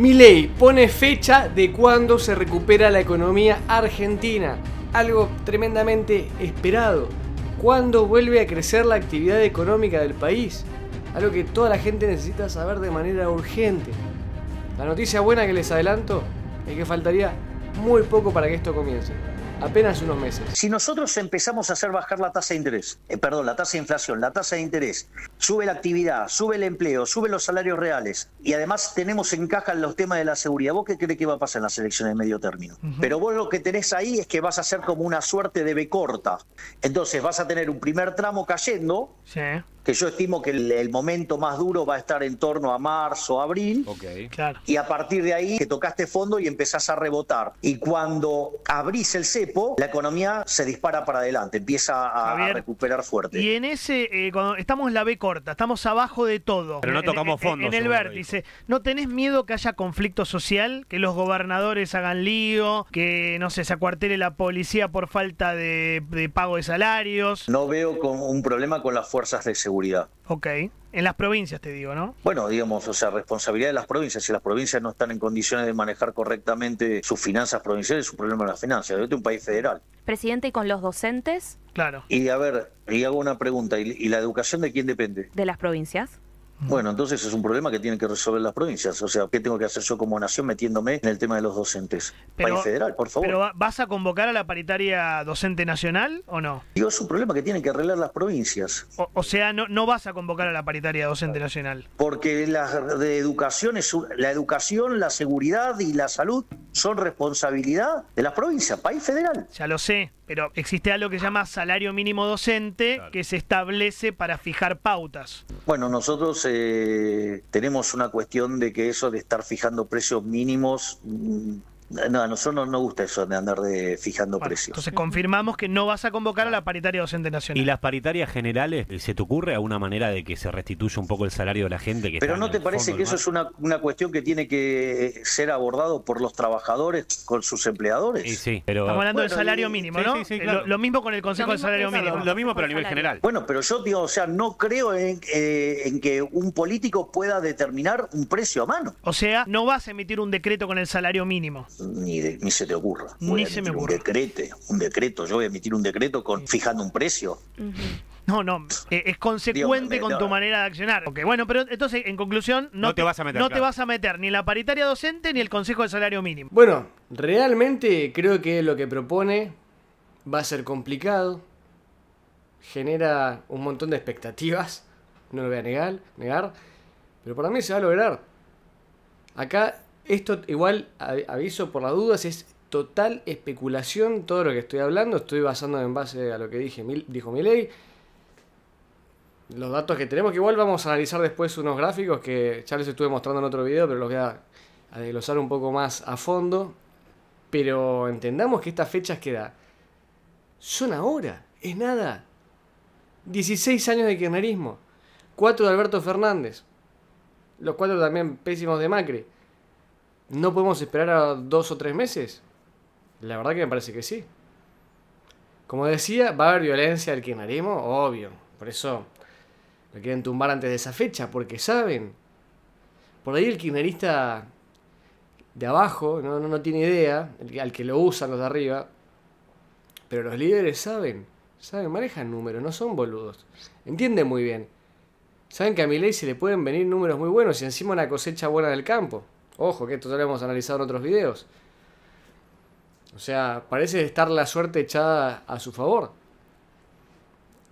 Mi ley pone fecha de cuándo se recupera la economía argentina, algo tremendamente esperado. ¿Cuándo vuelve a crecer la actividad económica del país? Algo que toda la gente necesita saber de manera urgente. La noticia buena que les adelanto es que faltaría muy poco para que esto comience. Apenas unos meses. Si nosotros empezamos a hacer bajar la tasa de interés, eh, perdón, la tasa de inflación, la tasa de interés, sube la actividad, sube el empleo, sube los salarios reales y además tenemos en caja los temas de la seguridad, ¿vos qué crees que va a pasar en las elecciones de medio término? Pero vos lo que tenés ahí es que vas a hacer como una suerte de B corta. Entonces vas a tener un primer tramo cayendo. Sí que yo estimo que el, momento más duro va a estar en torno a marzo, abril. Claro. Y a partir de ahí que tocaste fondo y empezás a rebotar. Y cuando abrís el cepo, la economía se dispara para adelante, empieza a, recuperar fuerte. Y en ese, eh, cuando estamos en la B corta, estamos abajo de todo. Pero no tocamos fondo. En, el vértice. ¿No tenés miedo que haya conflicto social? Que los gobernadores hagan lío, que no sé, se acuartele la policía por falta de, pago de salarios. No veo un problema con las fuerzas de seguridad seguridad. Ok. En las provincias, te digo, ¿no? Bueno, digamos, o sea, responsabilidad de las provincias. Si las provincias no están en condiciones de manejar correctamente sus finanzas provinciales, es un problema de las finanzas. de un país federal. Presidente, ¿y con los docentes? Claro. Y a ver, y hago una pregunta. ¿Y la educación de quién depende? De las provincias. Bueno, entonces es un problema que tienen que resolver las provincias. O sea, ¿qué tengo que hacer yo como nación metiéndome en el tema de los docentes? País federal, por favor. ¿Pero vas a convocar a la paritaria docente nacional o no? Digo, es un problema que tienen que arreglar las provincias. O, sea, no, vas a convocar a la paritaria docente nacional. Porque la de educación es la educación, la seguridad y la salud son responsabilidad de las provincias, país federal. Ya lo sé, pero existe algo que se llama salario mínimo docente que se establece para fijar pautas. Bueno, nosotros eh, tenemos una cuestión de que eso de estar fijando precios mínimos mm, no, a nosotros no nos gusta eso de andar de fijando precios. Entonces confirmamos que no vas a convocar a la paritaria docente nacional. ¿Y las paritarias generales, eh, se te ocurre alguna manera de que se restituya un poco el salario de la gente? Pero ¿no te parece que eso es una, una, cuestión que tiene que eh, ser abordado por los trabajadores con sus empleadores? Sí, sí Estamos hablando del salario mínimo, ¿no? Eh, lo, mismo con el Consejo del Salario Mínimo. Lo, mismo, pero a nivel general. Bueno, pero yo digo, o sea, no creo en, en que un político pueda determinar un precio a mano. O sea, no vas a emitir un decreto con el salario mínimo ni, se te ocurra. ni se me ocurra. Un decreto. un decreto. Yo voy a emitir un decreto con fijando un precio. No, no, eh, es consecuente con tu manera de accionar. Ok, bueno, pero entonces, en conclusión, no, te, vas a meter. No te vas a meter ni la paritaria docente ni el Consejo de Salario Mínimo. Bueno, realmente creo que lo que propone va a ser complicado, genera un montón de expectativas, no lo voy a negar, negar pero para mí se va a lograr. Acá esto igual, aviso por las dudas, es total especulación todo lo que estoy hablando. Estoy basándome en base a lo que dije, dijo ley. Los datos que tenemos, que igual vamos a analizar después unos gráficos que ya les estuve mostrando en otro video, pero los voy a, desglosar un poco más a fondo. Pero entendamos que estas fechas da son ahora, es nada. 16 años de kirchnerismo, 4 de Alberto Fernández, los 4 también pésimos de Macri. ¿No podemos esperar a dos o tres meses? La verdad que me parece que sí. Como decía, va a haber violencia al kirchnerismo, obvio. Por eso lo quieren tumbar antes de esa fecha, porque saben. Por ahí el kirchnerista de abajo no, no, tiene idea, al que lo usan los de arriba. Pero los líderes saben, saben, manejan números, no son boludos. Entienden muy bien. Saben que a mi ley se le pueden venir números muy buenos y encima una cosecha buena del campo. Ojo, que esto ya lo hemos analizado en otros videos. O sea, parece estar la suerte echada a su favor.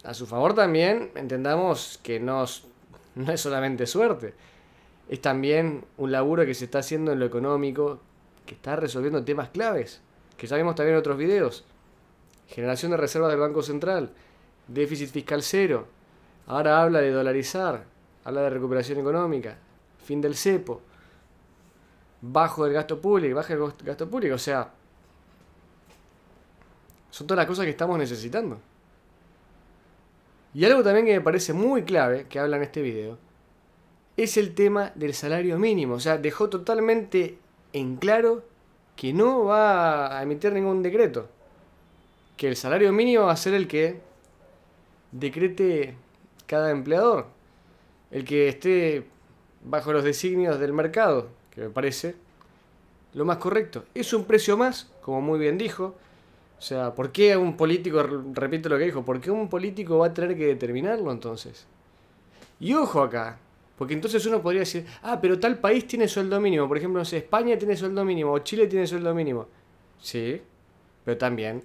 A su favor también entendamos que no, es solamente suerte. Es también un laburo que se está haciendo en lo económico, que está resolviendo temas claves, que ya vimos también en otros videos. Generación de reservas del Banco Central, déficit fiscal cero, ahora habla de dolarizar, habla de recuperación económica, fin del cepo bajo el gasto público, baja el gasto público, o sea, son todas las cosas que estamos necesitando. Y algo también que me parece muy clave, que habla en este video, es el tema del salario mínimo. O sea, dejó totalmente en claro que no va a emitir ningún decreto. Que el salario mínimo va a ser el que decrete cada empleador. El que esté bajo los designios del mercado que me parece lo más correcto. Es un precio más, como muy bien dijo. O sea, ¿por qué un político, repito lo que dijo, ¿por qué un político va a tener que determinarlo entonces? Y ojo acá, porque entonces uno podría decir, ah, pero tal país tiene sueldo mínimo, por ejemplo, no sé, España tiene sueldo mínimo, o Chile tiene sueldo mínimo. Sí, pero también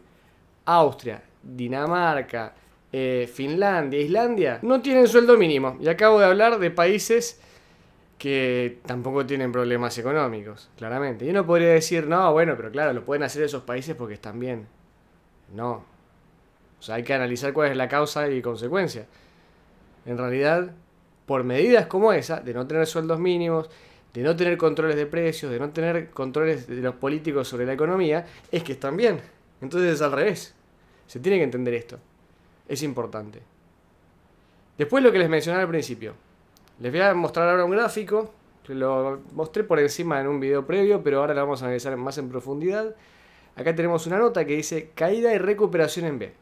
Austria, Dinamarca, eh, Finlandia, Islandia, no tienen sueldo mínimo. Y acabo de hablar de países que tampoco tienen problemas económicos, claramente. Y uno podría decir, no, bueno, pero claro, lo pueden hacer esos países porque están bien. No. O sea, hay que analizar cuál es la causa y consecuencia. En realidad, por medidas como esa, de no tener sueldos mínimos, de no tener controles de precios, de no tener controles de los políticos sobre la economía, es que están bien. Entonces es al revés. Se tiene que entender esto. Es importante. Después lo que les mencionaba al principio. Les voy a mostrar ahora un gráfico, que lo mostré por encima en un video previo, pero ahora lo vamos a analizar más en profundidad. Acá tenemos una nota que dice caída y recuperación en B.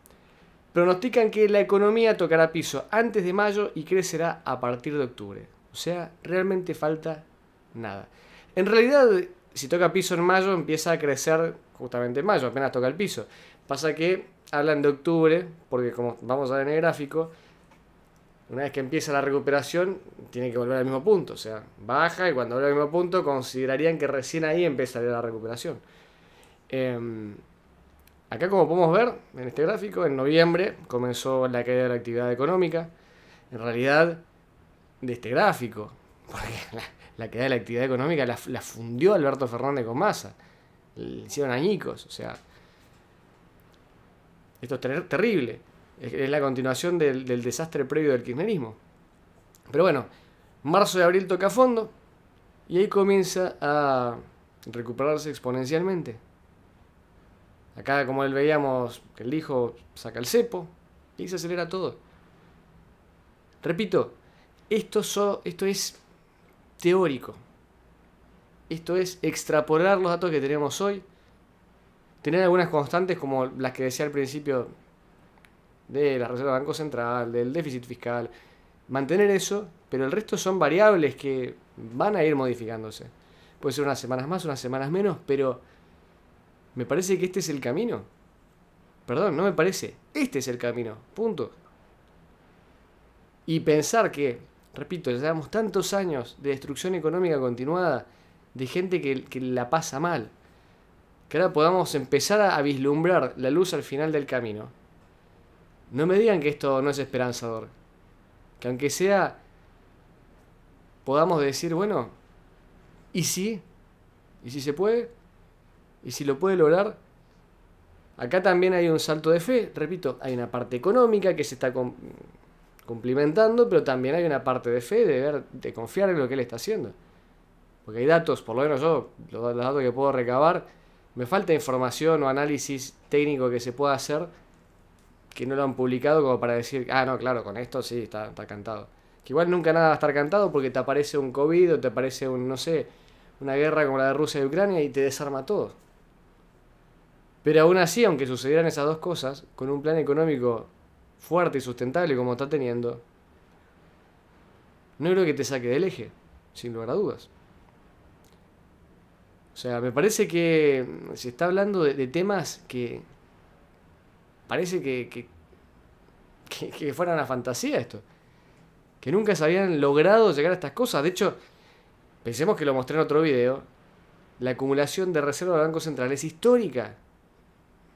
Pronostican que la economía tocará piso antes de mayo y crecerá a partir de octubre. O sea, realmente falta nada. En realidad, si toca piso en mayo, empieza a crecer justamente en mayo, apenas toca el piso. Pasa que hablan de octubre, porque como vamos a ver en el gráfico, una vez que empieza la recuperación, tiene que volver al mismo punto. O sea, baja y cuando vuelve al mismo punto, considerarían que recién ahí empezaría la recuperación. Em, acá, como podemos ver en este gráfico, en noviembre comenzó la caída de la actividad económica. En realidad, de este gráfico, porque la, caída de la actividad económica la, fundió Alberto Fernández con masa. Le hicieron añicos, o sea. Esto es terrible. Es la continuación del, desastre previo del kirchnerismo. Pero bueno, marzo y abril toca fondo y ahí comienza a recuperarse exponencialmente. Acá, como él veíamos, el hijo saca el cepo y se acelera todo. Repito, esto, esto es teórico. Esto es extrapolar los datos que tenemos hoy, tener algunas constantes como las que decía al principio de la Reserva Banco Central, del déficit fiscal, mantener eso, pero el resto son variables que van a ir modificándose. Puede ser unas semanas más, unas semanas menos, pero me parece que este es el camino. Perdón, no me parece. Este es el camino. Punto. Y pensar que, repito, llevamos tantos años de destrucción económica continuada, de gente que la pasa mal, que ahora podamos empezar a vislumbrar la luz al final del camino no me digan que esto no es esperanzador. Que aunque sea, podamos decir, bueno, ¿y si? ¿Y si se puede? ¿Y si lo puede lograr? Acá también hay un salto de fe, repito, hay una parte económica que se está cumplimentando, pero también hay una parte de fe, de, ver, de confiar en lo que él está haciendo. Porque hay datos, por lo menos yo, los datos que puedo recabar, me falta información o análisis técnico que se pueda hacer que no lo han publicado como para decir, ah, no, claro, con esto sí, está, cantado. Que igual nunca nada va a estar cantado porque te aparece un COVID o te aparece un, no sé, una guerra como la de Rusia y Ucrania y te desarma todo. Pero aún así, aunque sucedieran esas dos cosas, con un plan económico fuerte y sustentable como está teniendo, no creo que te saque del eje, sin lugar a dudas. O sea, me parece que se está hablando de temas que, Parece que, fuera una fantasía esto. Que nunca se habían logrado llegar a estas cosas. De hecho, pensemos que lo mostré en otro video. La acumulación de reservas del Banco Central es histórica.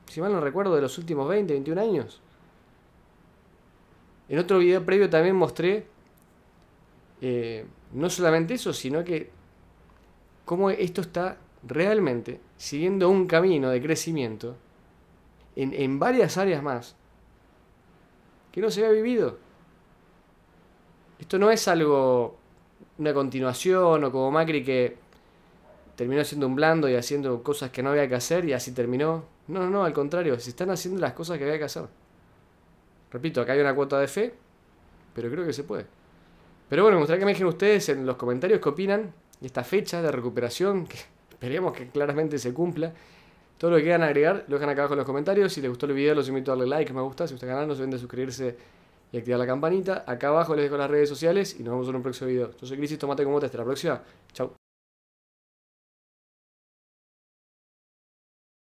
Si mal no recuerdo, de los últimos 20, 21 años. En otro video previo también mostré eh, no solamente eso, sino que cómo esto está realmente siguiendo un camino de crecimiento en, varias áreas más que no se había vivido. Esto no es algo, una continuación o como Macri que terminó siendo un blando y haciendo cosas que no había que hacer y así terminó. No, no, no, al contrario, se están haciendo las cosas que había que hacer. Repito, acá hay una cuota de fe, pero creo que se puede. Pero bueno, me gustaría que me dejen ustedes en los comentarios qué opinan de esta fecha de recuperación, que esperemos que claramente se cumpla todo lo que quieran agregar lo dejan acá abajo en los comentarios. Si les gustó el video, los invito a darle like, me gusta. Si gusta el canal, no se olviden de suscribirse y activar la campanita. Acá abajo les dejo las redes sociales y nos vemos en un próximo video. Yo soy Crisis, tomate como te Hasta la próxima. Chau.